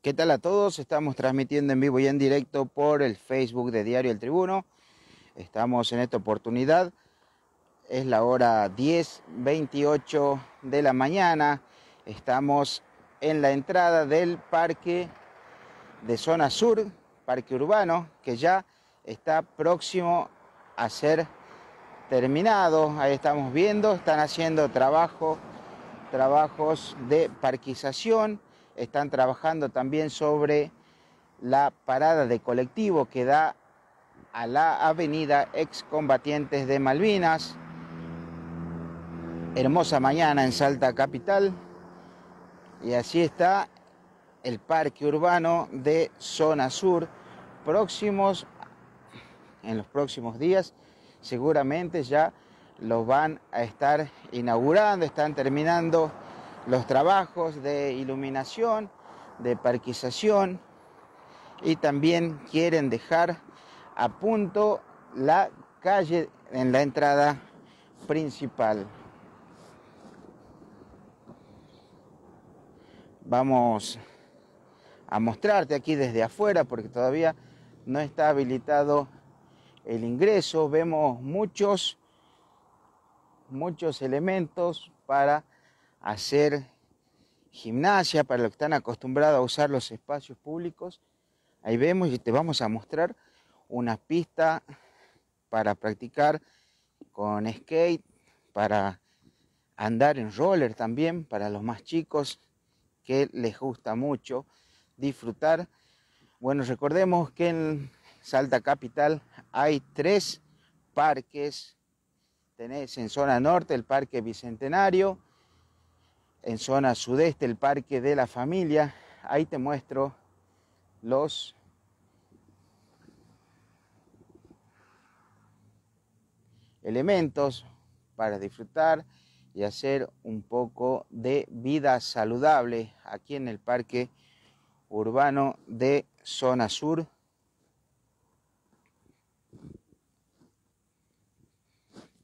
¿Qué tal a todos? Estamos transmitiendo en vivo y en directo por el Facebook de Diario El Tribuno. Estamos en esta oportunidad. Es la hora 10.28 de la mañana. Estamos en la entrada del parque de zona sur, parque urbano, que ya está próximo a ser terminado. Ahí estamos viendo, están haciendo trabajo, trabajos de parquización están trabajando también sobre la parada de colectivo que da a la avenida Excombatientes de Malvinas. Hermosa mañana en Salta Capital. Y así está el parque urbano de Zona Sur. Próximos, en los próximos días, seguramente ya lo van a estar inaugurando, están terminando los trabajos de iluminación, de parquización y también quieren dejar a punto la calle en la entrada principal. Vamos a mostrarte aquí desde afuera porque todavía no está habilitado el ingreso. Vemos muchos, muchos elementos para hacer gimnasia, para los que están acostumbrados a usar los espacios públicos. Ahí vemos y te vamos a mostrar una pista para practicar con skate, para andar en roller también, para los más chicos que les gusta mucho disfrutar. Bueno, recordemos que en Salta Capital hay tres parques. Tenés en zona norte el Parque Bicentenario, en zona sudeste, el Parque de la Familia. Ahí te muestro los elementos para disfrutar y hacer un poco de vida saludable aquí en el parque urbano de zona sur.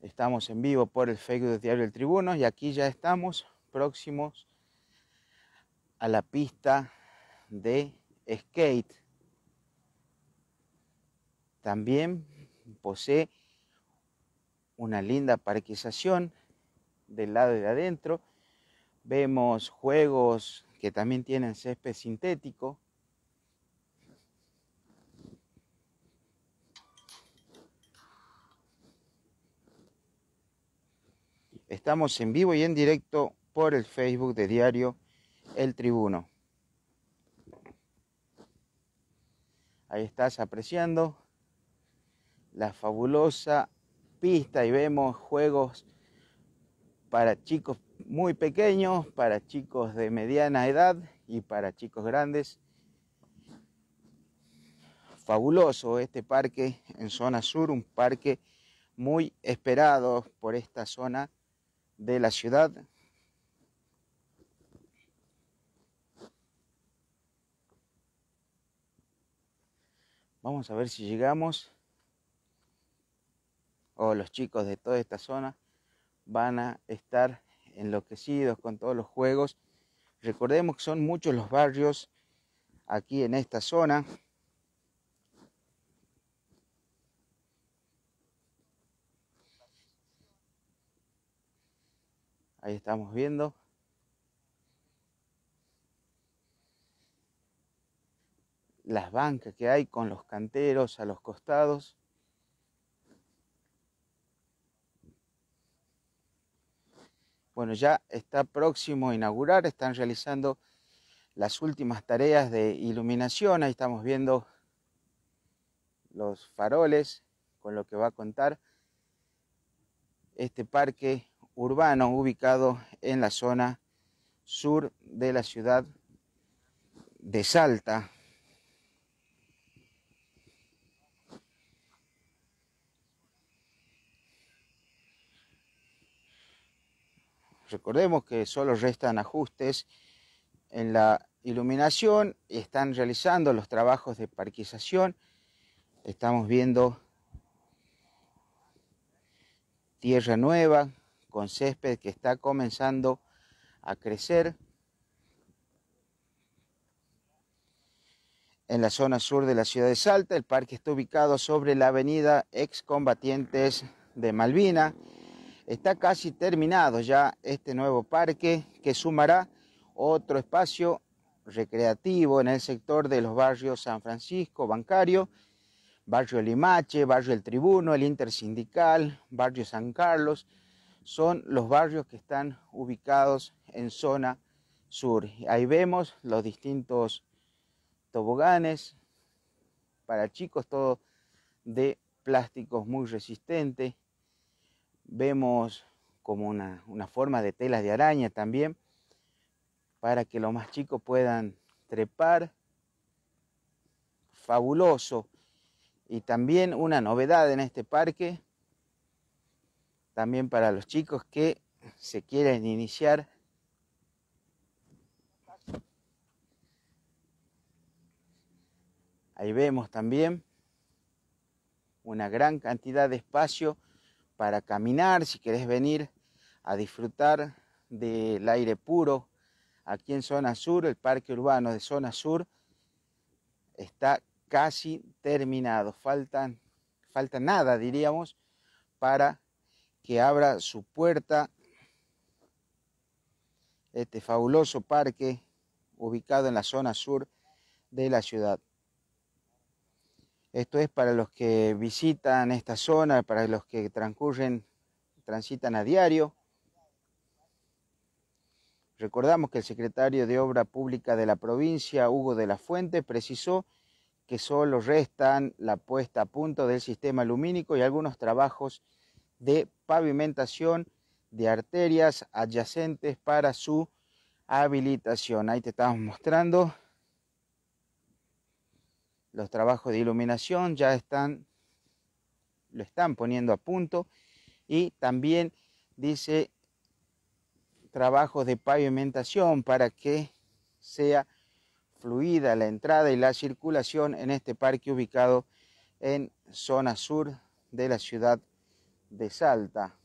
Estamos en vivo por el Facebook de Diario El Tribuno y aquí ya estamos próximos a la pista de skate. También posee una linda parquización del lado de adentro. Vemos juegos que también tienen césped sintético. Estamos en vivo y en directo por el Facebook de diario El Tribuno. Ahí estás apreciando la fabulosa pista y vemos juegos para chicos muy pequeños, para chicos de mediana edad y para chicos grandes. Fabuloso este parque en zona sur, un parque muy esperado por esta zona de la ciudad Vamos a ver si llegamos. O oh, los chicos de toda esta zona van a estar enloquecidos con todos los juegos. Recordemos que son muchos los barrios aquí en esta zona. Ahí estamos viendo las bancas que hay con los canteros a los costados. Bueno, ya está próximo a inaugurar, están realizando las últimas tareas de iluminación, ahí estamos viendo los faroles con lo que va a contar este parque urbano ubicado en la zona sur de la ciudad de Salta, Recordemos que solo restan ajustes en la iluminación y están realizando los trabajos de parquización. Estamos viendo tierra nueva con césped que está comenzando a crecer. En la zona sur de la ciudad de Salta, el parque está ubicado sobre la avenida Excombatientes de Malvina Está casi terminado ya este nuevo parque que sumará otro espacio recreativo en el sector de los barrios San Francisco, Bancario, Barrio Limache, Barrio El Tribuno, el Intersindical, Barrio San Carlos, son los barrios que están ubicados en zona sur. Ahí vemos los distintos toboganes para chicos, todo de plásticos muy resistentes, Vemos como una, una forma de telas de araña también, para que los más chicos puedan trepar. Fabuloso. Y también una novedad en este parque, también para los chicos que se quieren iniciar Ahí vemos también una gran cantidad de espacio para caminar, si querés venir a disfrutar del aire puro aquí en Zona Sur, el parque urbano de Zona Sur está casi terminado. Faltan, falta nada, diríamos, para que abra su puerta este fabuloso parque ubicado en la zona sur de la ciudad. Esto es para los que visitan esta zona, para los que transcurren, transitan a diario. Recordamos que el secretario de Obra Pública de la provincia, Hugo de la Fuente, precisó que solo restan la puesta a punto del sistema lumínico y algunos trabajos de pavimentación de arterias adyacentes para su habilitación. Ahí te estamos mostrando los trabajos de iluminación ya están, lo están poniendo a punto. Y también dice trabajos de pavimentación para que sea fluida la entrada y la circulación en este parque ubicado en zona sur de la ciudad de Salta.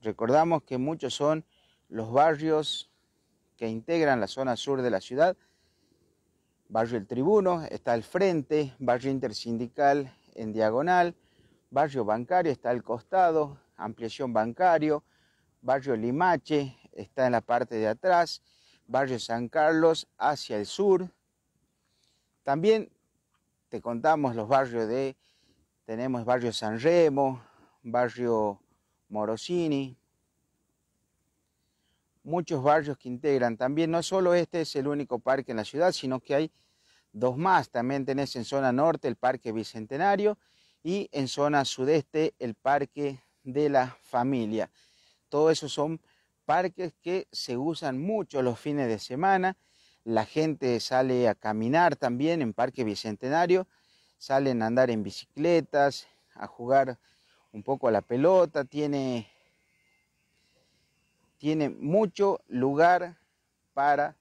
Recordamos que muchos son los barrios que integran la zona sur de la ciudad. Barrio El Tribuno está al frente, barrio intersindical en diagonal, barrio bancario está al costado, ampliación bancario, barrio Limache está en la parte de atrás, barrio San Carlos hacia el sur. También te contamos los barrios de, tenemos barrio San Remo, barrio Morosini, muchos barrios que integran. También no solo este es el único parque en la ciudad, sino que hay dos más. También tenés en zona norte el Parque Bicentenario y en zona sudeste el Parque de la Familia. todos esos son parques que se usan mucho los fines de semana. La gente sale a caminar también en Parque Bicentenario, salen a andar en bicicletas, a jugar un poco a la pelota, tiene tiene mucho lugar para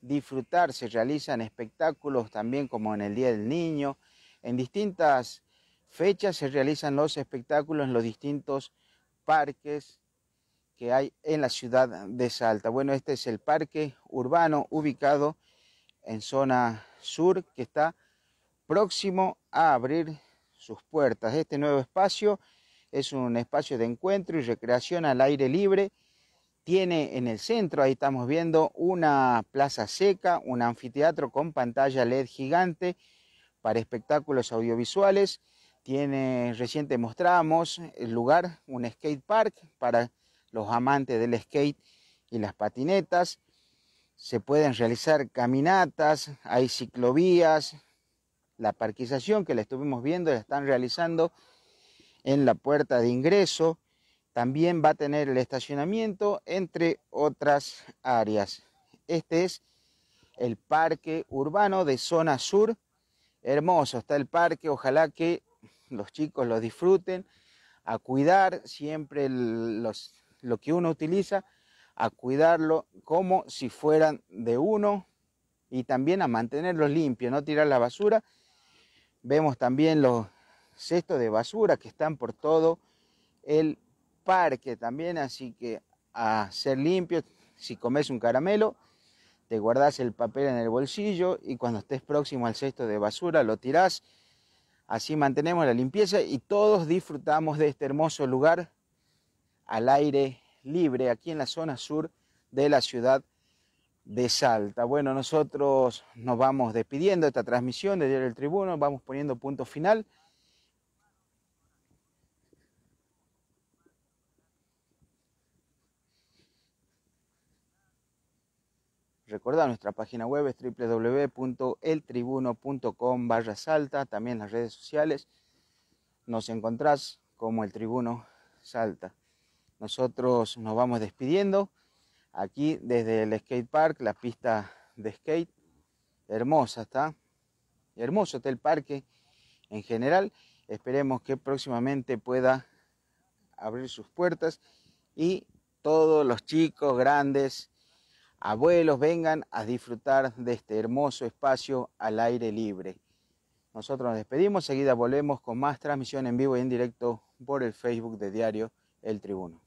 disfrutar. Se realizan espectáculos también como en el Día del Niño. En distintas fechas se realizan los espectáculos en los distintos parques que hay en la ciudad de Salta. Bueno, este es el parque urbano ubicado en zona sur que está próximo a abrir sus puertas. Este nuevo espacio es un espacio de encuentro y recreación al aire libre tiene en el centro, ahí estamos viendo, una plaza seca, un anfiteatro con pantalla LED gigante para espectáculos audiovisuales. Tiene, reciente mostramos el lugar, un skate park para los amantes del skate y las patinetas. Se pueden realizar caminatas, hay ciclovías. La parquización que la estuvimos viendo la están realizando en la puerta de ingreso. También va a tener el estacionamiento, entre otras áreas. Este es el parque urbano de zona sur. Hermoso está el parque, ojalá que los chicos lo disfruten. A cuidar siempre los, lo que uno utiliza, a cuidarlo como si fueran de uno y también a mantenerlos limpios, no tirar la basura. Vemos también los cestos de basura que están por todo el parque también, así que a ser limpio, si comes un caramelo, te guardas el papel en el bolsillo y cuando estés próximo al cesto de basura lo tirás. Así mantenemos la limpieza y todos disfrutamos de este hermoso lugar al aire libre aquí en la zona sur de la ciudad de Salta. Bueno, nosotros nos vamos despidiendo de esta transmisión de el Tribuno, vamos poniendo punto final. Recordad, nuestra página web es www.eltribuno.com barra salta, también las redes sociales. Nos encontrás como el Tribuno Salta. Nosotros nos vamos despidiendo aquí desde el skate park, la pista de skate. Hermosa está. Hermoso está el parque en general. Esperemos que próximamente pueda abrir sus puertas y todos los chicos grandes Abuelos, vengan a disfrutar de este hermoso espacio al aire libre. Nosotros nos despedimos, seguida volvemos con más transmisión en vivo y en directo por el Facebook de Diario El Tribuno.